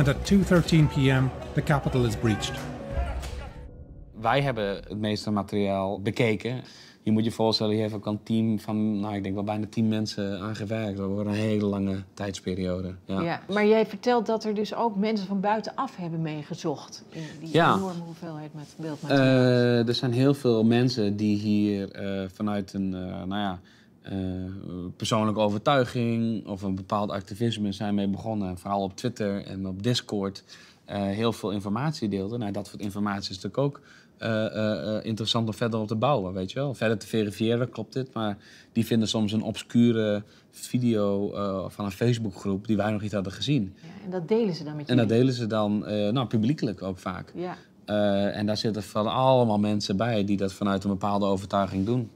En at 2:13 p.m. the capital is breached. Wij hebben het meeste materiaal bekeken. Je moet je voorstellen, je heeft ook een team van, nou, ik denk wel bijna tien mensen aangewerkt. gewerkt over een hele lange tijdsperiode. Ja. maar jij vertelt dat er dus ook mensen van buitenaf hebben meegezocht in die ja. enorme hoeveelheid met beeldmateriaal. Eh, er zijn heel veel mensen die hier eh, vanuit een, eh, nou ja, eh, persoonlijke overtuiging of een bepaald activisme zijn mee begonnen. Vooral op Twitter en op Discord eh, heel veel informatie deelden. Nou, dat soort informatie is natuurlijk ook eh, interessant om verder op te bouwen, weet je wel. Verder te verifiëren, klopt dit. Maar die vinden soms een obscure video van een Facebookgroep die wij nog niet hadden gezien. Ja, en dat delen ze dan met je? En dat delen ze dan nou, publiekelijk ook vaak. Ja. en daar zitten van allemaal mensen bij die dat vanuit een bepaalde overtuiging doen.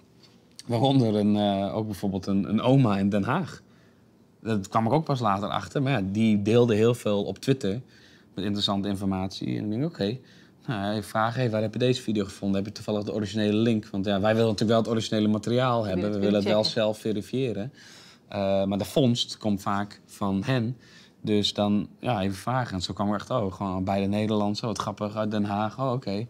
Waaronder een, eh, ook bijvoorbeeld een, een, oma in Den Haag. Dat kwam ik ook pas later achter. Maar ja, die deelde heel veel op Twitter met interessante informatie. En ik denk oké, nou, vraag, even waar heb je deze video gevonden? Heb je toevallig de originele link? Want ja, wij willen natuurlijk wel het originele materiaal hebben. We willen het wel zelf verifiëren. Eh, maar de vondst komt vaak van hen. Dus dan ja, even vragen. En zo kwam ik echt, oh, gewoon bij de Nederlandse, oh, wat grappig, uit Den Haag. Oh, oké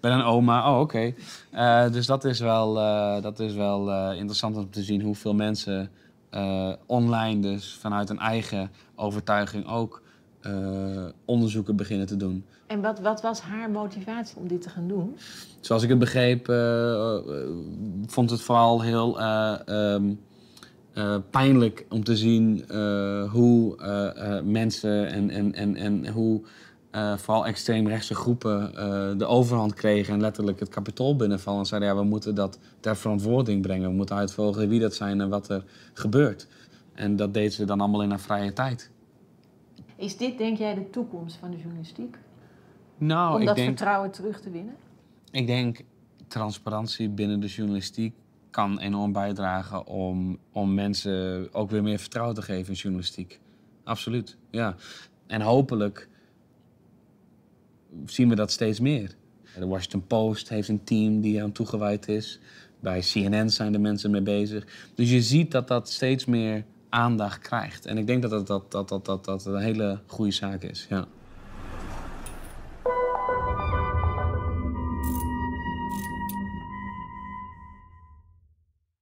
ben een oma. Oh, oké. Eh, dus dat is wel, eh, dat is wel eh, interessant om te zien hoeveel mensen online, dus vanuit een eigen overtuiging ook onderzoeken beginnen te doen. En wat, wat was haar motivatie om dit te gaan doen? Zoals ik het begreep, vond het vooral heel ehm, pijnlijk om te zien hoe mensen en, en, en, en hoe uh, vooral extreemrechtse groepen uh, de overhand kregen en letterlijk het kapitool binnenvallen. En zeiden, ja, we moeten dat ter verantwoording brengen. We moeten uitvogelen wie dat zijn en wat er gebeurt. En dat deed ze dan allemaal in een vrije tijd. Is dit, denk jij, de toekomst van de journalistiek? Nou, Om dat vertrouwen terug te winnen? Ik denk, transparantie binnen de journalistiek kan enorm bijdragen om, om mensen ook weer meer vertrouwen te geven in journalistiek. Absoluut, ja. En hopelijk zien we dat steeds meer. De Washington Post heeft een team die aan toegewijd is. Bij CNN zijn de mensen mee bezig. Dus je ziet dat dat steeds meer aandacht krijgt. En ik denk dat dat, dat, dat, dat, dat, dat een hele goede zaak is. Ja.